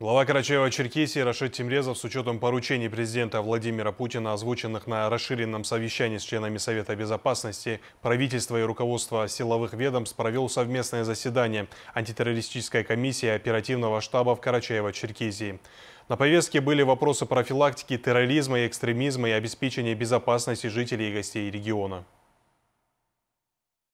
Глава Карачаева-Черкесии Рашид Тимрезов с учетом поручений президента Владимира Путина, озвученных на расширенном совещании с членами Совета Безопасности, правительства и руководства силовых ведомств провел совместное заседание антитеррористической комиссии оперативного штаба в Карачаево-Черкесии. На повестке были вопросы профилактики терроризма и экстремизма и обеспечения безопасности жителей и гостей региона.